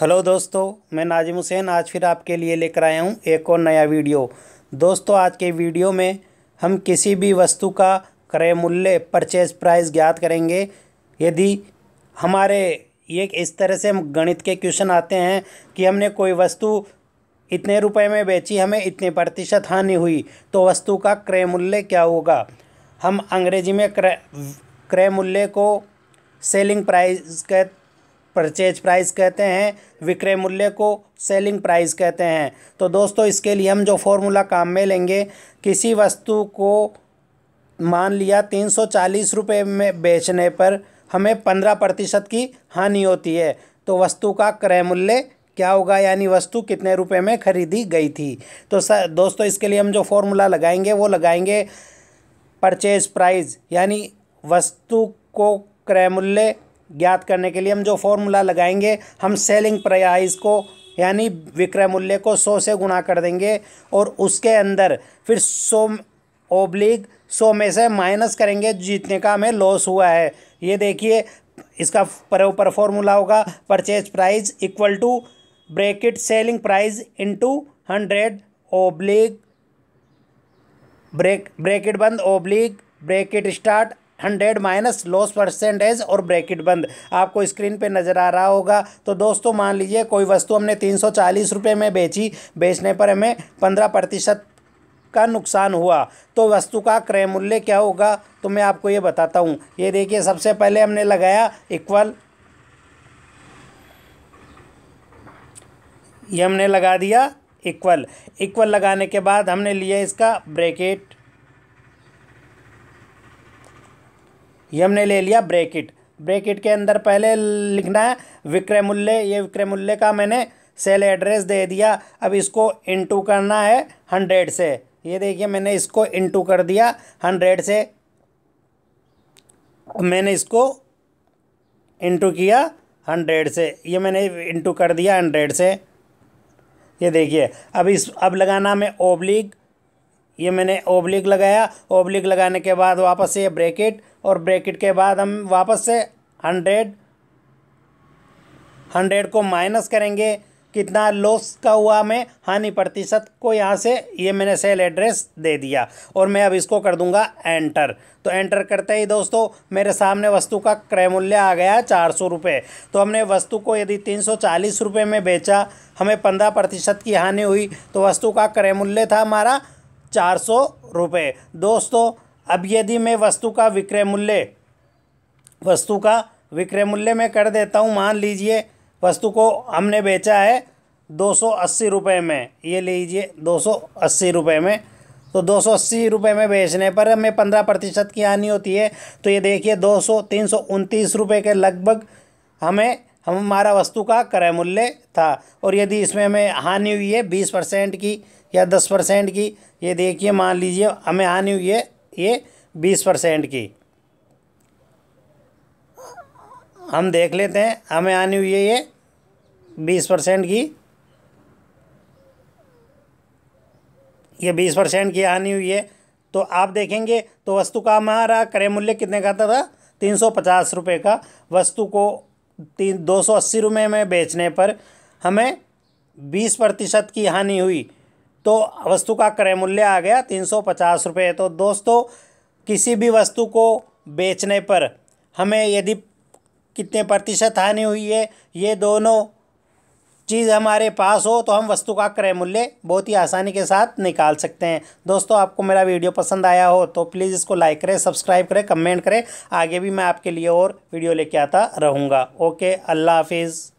hello दोस्तों मैं नाजिम हुसैन आज फिर आपके लिए लेकर आया हूँ एक और नया वीडियो दोस्तों आज के वीडियो में हम किसी भी वस्तु का क्रय मूल्य परचेज प्राइस ज्ञात करेंगे यदि हमारे ये इस तरह से गणित के क्वेश्चन आते हैं कि हमने कोई वस्तु इतने रुपए में बेची हमें इतने प्रतिशत हानि हुई तो वस्तु का क्रय मूल्य क्या होगा हम अंग्रेजी में क्रय क्रय मूल्य को सेलिंग प्राइस कह परचेज प्राइस कहते हैं विक्रय मूल्य को सेलिंग प्राइस कहते हैं तो दोस्तों इसके लिए हम जो फॉर्मूला काम में लेंगे किसी वस्तु को मान लिया तीन सौ चालीस रुपये में बेचने पर हमें पंद्रह प्रतिशत की हानि होती है तो वस्तु का क्रय मूल्य क्या होगा यानी वस्तु कितने रुपए में खरीदी गई थी तो सर दोस्तों इसके लिए हम जो फॉर्मूला लगाएंगे वो लगाएंगे परचेज प्राइस यानी वस्तु को क्रय मूल्य ज्ञात करने के लिए हम जो फॉर्मूला लगाएंगे हम सेलिंग प्राइस को यानी विक्रय मूल्य को सौ से गुणा कर देंगे और उसके अंदर फिर सौ ओब्लिक सौ में से माइनस करेंगे जितने का हमें लॉस हुआ है ये देखिए इसका पर ऊपर फॉर्मूला होगा purchase price equal to bracket selling price into hundred oblique break bracket बंद oblique bracket start hundred minus loss percentage और ब्रैकेट बंद आपको स्क्रीन पे नज़र आ रहा होगा तो दोस्तों मान लीजिए कोई वस्तु हमने तीन सौ चालीस रुपये में बेची बेचने पर हमें पंद्रह प्रतिशत का नुकसान हुआ तो वस्तु का क्रय मूल्य क्या होगा तो मैं आपको ये बताता हूँ ये देखिए सबसे पहले हमने लगाया इक्वल ये हमने लगा दिया इक्वल इक्वल लगाने के बाद हमने लिया इसका ब्रैकेट ये हमने ले लिया ब्रेकिट ब्रेकिट के अंदर पहले लिखना है विक्रय मूल्य ये विक्रय मूल्य का मैंने सेल एड्रेस दे दिया अब इसको इंटू करना है हंड्रेड से ये देखिए मैंने इसको इंटू कर दिया हंड्रेड से मैंने इसको इंटू किया हंड्रेड से ये मैंने इंटू कर दिया हंड्रेड से ये देखिए अब इस अब लगाना हमें ओब्लिक ये मैंने ओब्लिक लगाया ओब्लिक लगाने के बाद वापस से ये ब्रैकेट और ब्रैकेट के बाद हम वापस से हंड्रेड हंड्रेड को माइनस करेंगे कितना लॉस का हुआ मैं हानि प्रतिशत को यहाँ से ये मैंने सेल एड्रेस दे दिया और मैं अब इसको कर दूंगा एंटर तो एंटर करते ही दोस्तों मेरे सामने वस्तु का क्रय मूल्य आ गया चार सौ रुपये तो हमने वस्तु को यदि तीन सौ चालीस रुपये में बेचा हमें पंद्रह प्रतिशत की हानि हुई तो वस्तु का क्रय मूल्य था हमारा चार सौ रुपये दोस्तों अब यदि मैं वस्तु का विक्रय मूल्य वस्तु का विक्रय मूल्य में कर देता हूँ मान लीजिए वस्तु को हमने बेचा है दो सौ अस्सी रुपये में ये लीजिए दो सौ अस्सी रुपये में तो दो सौ अस्सी रुपये में बेचने पर हमें पंद्रह प्रतिशत की हानि होती है तो ये देखिए दो सौ तीन सौ उनतीस रुपये के लगभग हमें हम हमारा वस्तु का क्रय मूल्य था और यदि इसमें हमें हानि हुई है बीस परसेंट की या दस परसेंट की ये देखिए मान लीजिए हमें हानि हुई है ये बीस परसेंट की हम देख लेते हैं हमें हानि हुई है ये बीस परसेंट की ये बीस परसेंट की हानि हुई है तो आप देखेंगे तो वस्तु का हमारा क्रय मूल्य कितने का था तीन सौ पचास रुपये का वस्तु को तीन दो सौ अस्सी रुपये में बेचने पर हमें बीस प्रतिशत की हानि हुई तो वस्तु का क्रय मूल्य आ गया तीन सौ पचास रुपये तो दोस्तों किसी भी वस्तु को बेचने पर हमें यदि कितने प्रतिशत हानि हुई है ये दोनों चीज़ हमारे पास हो तो हम वस्तु का क्रय मूल्य बहुत ही आसानी के साथ निकाल सकते हैं दोस्तों आपको मेरा वीडियो पसंद आया हो तो प्लीज़ इसको लाइक करें सब्सक्राइब करें कमेंट करें आगे भी मैं आपके लिए और वीडियो लेके आता रहूँगा ओके अल्लाह हाफिज़